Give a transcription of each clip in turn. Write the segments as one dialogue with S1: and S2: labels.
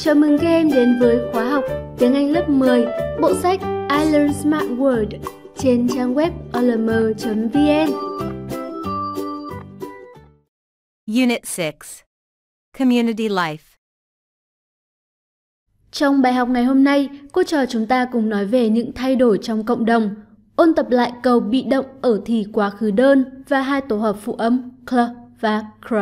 S1: Chào mừng các em đến với khóa học tiếng Anh lớp 10, bộ sách I Learn Smart World trên trang web olm.vn.
S2: Unit 6. Community Life.
S1: Trong bài học ngày hôm nay, cô trò chúng ta cùng nói về những thay đổi trong cộng đồng, ôn tập lại câu bị động ở thì quá khứ đơn và hai tổ hợp phụ âm cl và cr.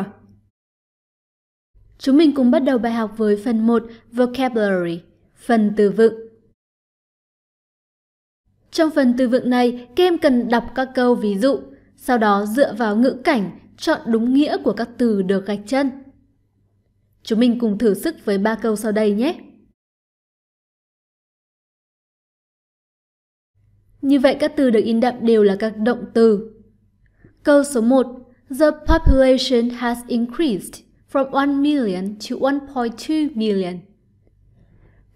S1: Chúng mình cùng bắt đầu bài học với phần 1 Vocabulary, phần từ vựng. Trong phần từ vựng này, các em cần đọc các câu ví dụ, sau đó dựa vào
S2: ngữ cảnh, chọn đúng nghĩa của các từ được gạch chân. Chúng mình cùng thử sức với ba câu sau đây nhé. Như vậy các từ được in đậm đều là các động từ. Câu số
S1: 1. The population has increased from 1 million to 1.2 million.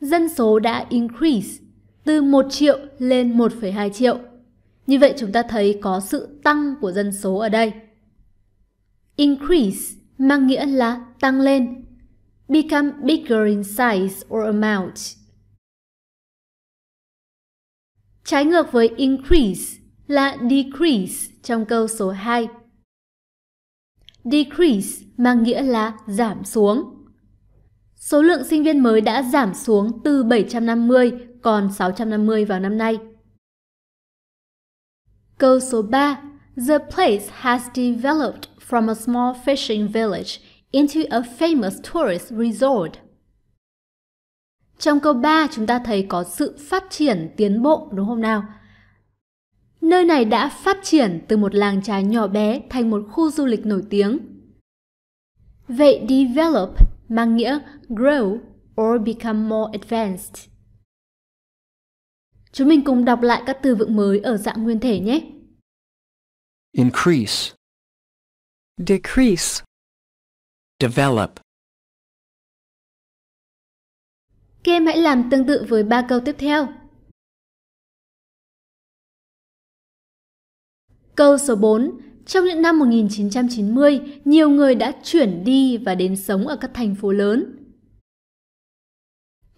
S1: Dân số đã increase từ 1 triệu lên 1,2 triệu. Như vậy chúng ta thấy có sự tăng của dân số ở đây. Increase mang nghĩa là tăng lên. Become bigger in size or amount. Trái ngược với increase là decrease trong câu số 2. Decrease mang nghĩa là giảm xuống. Số lượng sinh viên mới đã giảm xuống từ 750 còn 650 vào năm nay. Câu số 3. The place has developed from a small fishing village into a famous tourist resort. Trong câu 3 chúng ta thấy có sự phát triển tiến bộ đúng không nào? Nơi này đã phát triển từ một làng trái nhỏ bé thành một khu du lịch nổi tiếng. Vậy develop mang nghĩa
S2: grow or become more advanced. Chúng mình cùng đọc lại các từ vựng mới ở dạng nguyên thể nhé. Increase Decrease Develop Các em hãy làm tương tự với ba câu tiếp theo. Câu số 4. Trong những năm 1990, nhiều người đã chuyển đi và đến sống ở các thành phố lớn.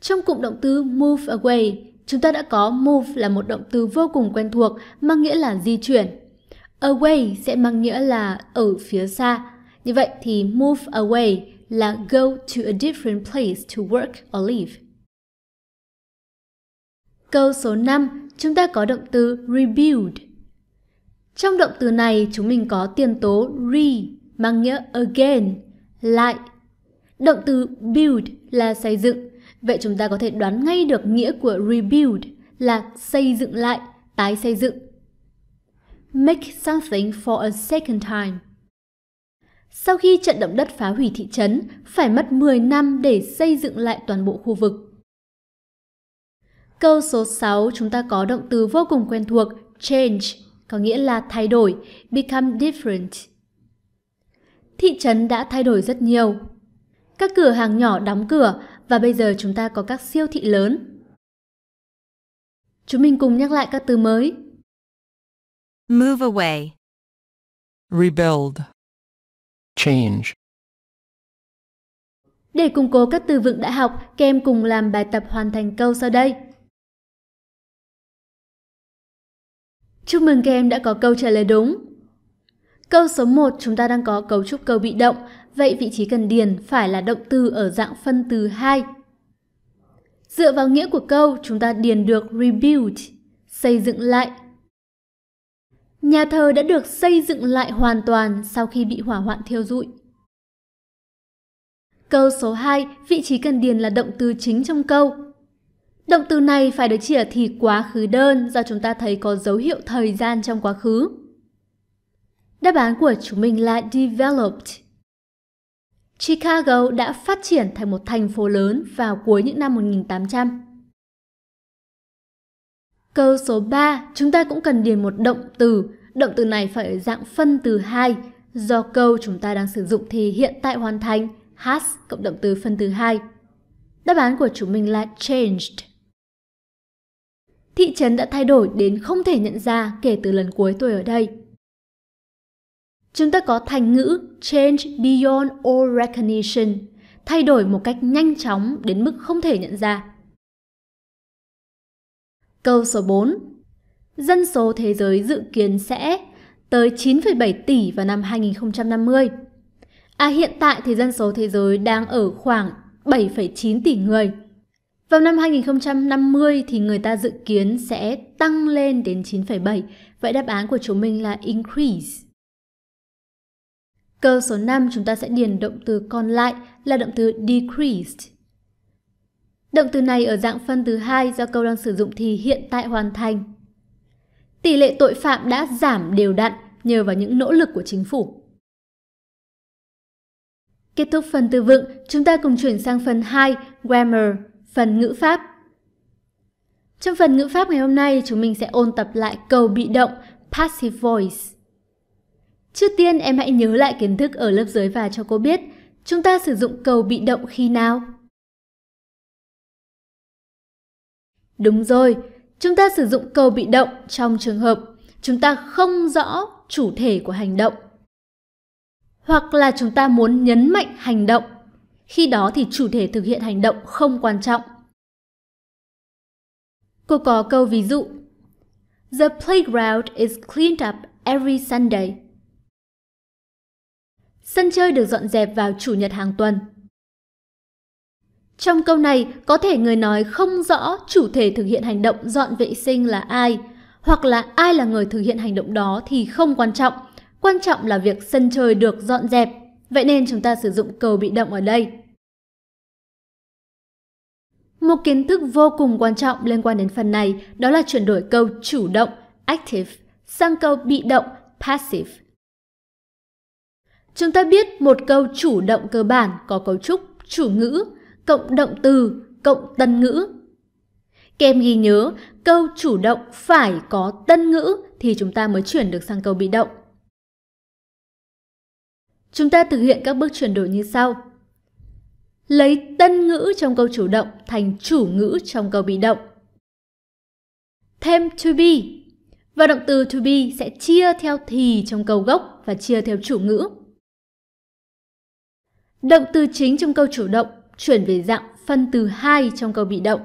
S1: Trong cụm động từ move away, chúng ta đã có move là một động từ vô cùng quen thuộc mang nghĩa là di chuyển. Away sẽ mang nghĩa là ở phía xa. Như vậy thì move away là go to a different place to work or live. Câu số 5, chúng ta có động từ rebuild trong động từ này chúng mình có tiền tố re mang nghĩa again, lại. Động từ build là xây dựng, vậy chúng ta có thể đoán ngay được nghĩa của rebuild là xây dựng lại, tái xây dựng. Make something for a second time. Sau khi trận động đất phá hủy thị trấn, phải mất 10 năm để xây dựng lại toàn bộ khu vực. Câu số 6 chúng ta có động từ vô cùng quen thuộc change có nghĩa là thay đổi, become different. Thị trấn đã thay đổi rất nhiều. Các cửa hàng nhỏ đóng
S2: cửa và bây giờ chúng ta có các siêu thị lớn. Chúng mình cùng nhắc lại các từ mới. Move away. Rebuild. Change. Để củng cố các từ vựng đã học, kem cùng làm bài tập hoàn thành câu sau đây. Chúc mừng các em đã có câu trả lời đúng. Câu
S1: số 1 chúng ta đang có cấu trúc câu bị động, vậy vị trí cần điền phải là động từ ở dạng phân từ 2. Dựa vào nghĩa của câu, chúng ta điền được rebuild, xây dựng lại. Nhà thờ đã được xây dựng lại hoàn toàn sau khi bị hỏa hoạn thiêu rụi. Câu số 2, vị trí cần điền là động từ chính trong câu, Động từ này phải được chia thì quá khứ đơn do chúng ta thấy có dấu hiệu thời gian trong quá khứ. Đáp án của chúng mình là developed. Chicago đã phát triển thành một thành phố lớn vào cuối những năm 1800. Câu số 3, chúng ta cũng cần điền một động từ. Động từ này phải ở dạng phân từ 2, do câu chúng ta đang sử dụng thì hiện tại hoàn thành has cộng động từ phân từ 2.
S2: Đáp án của chúng mình là changed thị trấn đã thay đổi đến không thể nhận ra kể từ lần cuối tôi ở đây.
S1: Chúng ta có thành ngữ change beyond all recognition, thay đổi một cách nhanh chóng đến mức không thể nhận ra. Câu số 4. Dân số thế giới dự kiến sẽ tới 9,7 tỷ vào năm 2050. À hiện tại thì dân số thế giới đang ở khoảng 7,9 tỷ người. Vào năm 2050 thì người ta dự kiến sẽ tăng lên đến 9,7. Vậy đáp án của chúng mình là increase. Câu số 5 chúng ta sẽ điền động từ còn lại là động từ decreased. Động từ này ở dạng phân từ hai do câu đang sử dụng thì hiện tại hoàn thành. Tỷ lệ tội phạm đã giảm đều đặn nhờ vào những nỗ lực của chính phủ. Kết thúc phần từ vựng, chúng ta cùng chuyển sang phần 2, grammar. Phần ngữ pháp Trong phần ngữ pháp ngày hôm nay, chúng mình sẽ ôn tập lại câu bị động Passive Voice. Trước tiên, em hãy nhớ lại kiến thức ở lớp dưới và cho cô biết chúng ta sử dụng câu bị động khi nào.
S2: Đúng rồi, chúng ta sử dụng câu bị động trong trường hợp chúng ta không rõ chủ thể của hành động hoặc là chúng ta muốn nhấn mạnh hành động khi đó thì chủ thể thực hiện hành động không quan trọng. Cô có câu ví dụ.
S1: The playground is cleaned up every Sunday. Sân chơi được dọn dẹp vào chủ nhật hàng tuần. Trong câu này, có thể người nói không rõ chủ thể thực hiện hành động dọn vệ sinh là ai, hoặc là ai là người thực hiện hành động đó thì không quan trọng. Quan trọng là việc sân chơi được dọn dẹp. Vậy nên chúng ta sử dụng câu bị động ở đây. Một kiến thức vô cùng quan trọng liên quan đến phần này đó là chuyển đổi câu chủ động active sang câu bị động passive. Chúng ta biết một câu chủ động cơ bản có cấu trúc chủ ngữ cộng động từ cộng tân ngữ. Các ghi nhớ, câu chủ động phải có tân ngữ thì chúng ta mới chuyển được sang câu bị động. Chúng ta thực hiện các bước chuyển đổi như sau lấy tân ngữ trong câu chủ động thành chủ ngữ trong câu bị động. Thêm to be và động từ to be sẽ chia theo thì trong câu gốc và chia theo
S2: chủ ngữ. Động từ chính trong câu chủ động chuyển về dạng phân từ hai trong câu bị động.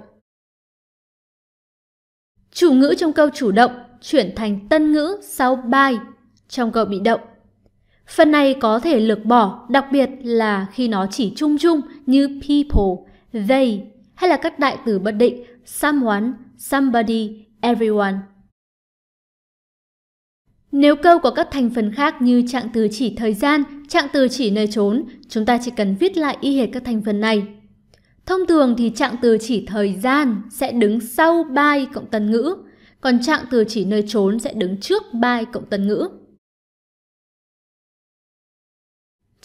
S2: Chủ
S1: ngữ trong câu chủ động chuyển thành tân ngữ sau by trong câu bị động. Phần này có thể lược bỏ, đặc biệt là khi nó chỉ chung chung như people, they hay là các đại từ bất định someone, somebody, everyone. Nếu câu có các thành phần khác như trạng từ chỉ thời gian, trạng từ chỉ nơi trốn, chúng ta chỉ cần viết lại y hệt các thành phần này. Thông thường thì trạng từ chỉ thời gian sẽ đứng sau by cộng tân ngữ, còn trạng từ chỉ nơi trốn sẽ đứng trước by cộng tân ngữ.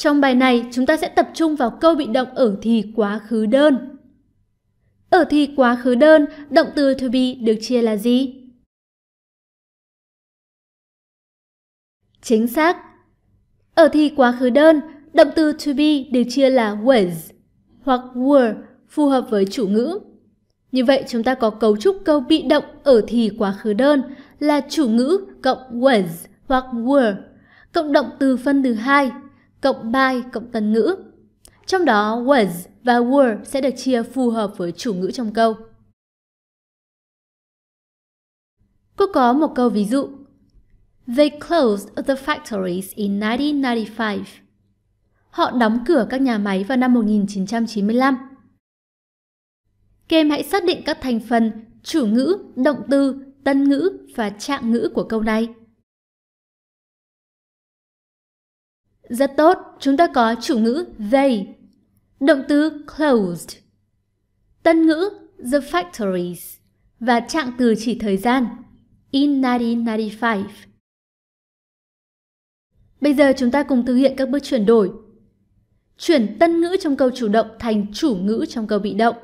S1: Trong bài này, chúng ta sẽ tập trung vào câu bị động ở thì quá khứ
S2: đơn. Ở thì quá khứ đơn, động từ to be được chia là gì? Chính xác. Ở thì quá khứ đơn, động từ to be được chia là was hoặc were
S1: phù hợp với chủ ngữ. Như vậy chúng ta có cấu trúc câu bị động ở thì quá khứ đơn là chủ ngữ cộng was hoặc were cộng động từ phân từ hai cộng by cộng tân ngữ. Trong đó was và were sẽ được chia phù hợp với chủ ngữ trong câu. Cô có một câu ví dụ. They closed the factories in 1995. Họ đóng cửa các nhà máy vào năm 1995.
S2: Các hãy xác định các thành phần chủ ngữ, động từ, tân ngữ và trạng ngữ của câu này. Rất tốt, chúng ta có chủ ngữ they. Động từ closed.
S1: Tân ngữ the factories và trạng từ chỉ thời gian in 1995. Bây giờ chúng ta cùng thực hiện các bước chuyển đổi. Chuyển tân ngữ trong câu chủ động thành chủ ngữ trong câu bị động.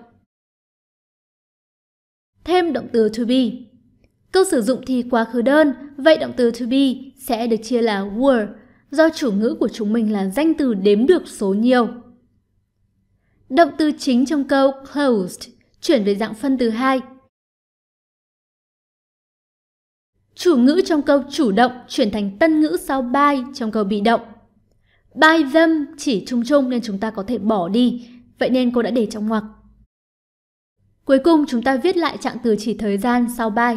S1: Thêm động từ to be. Câu sử dụng thì quá khứ đơn, vậy động từ to be sẽ được chia là were do chủ ngữ của chúng mình là danh từ đếm được số nhiều. Động từ chính trong câu closed chuyển về dạng phân từ 2. Chủ ngữ trong câu chủ động chuyển thành tân ngữ sau by trong câu bị động. By them chỉ chung chung nên chúng ta có thể bỏ đi, vậy nên cô đã để trong ngoặc. Cuối cùng chúng ta viết lại trạng từ chỉ thời gian sau by.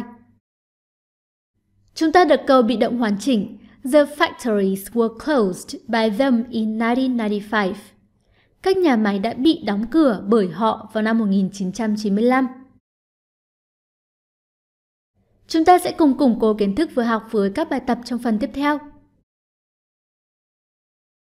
S1: Chúng ta được câu bị động hoàn chỉnh, The factories were closed by them in 1995. Các nhà máy đã bị đóng cửa bởi
S2: họ vào năm 1995. Chúng ta sẽ cùng củng cố kiến thức vừa học với các bài tập trong phần tiếp theo.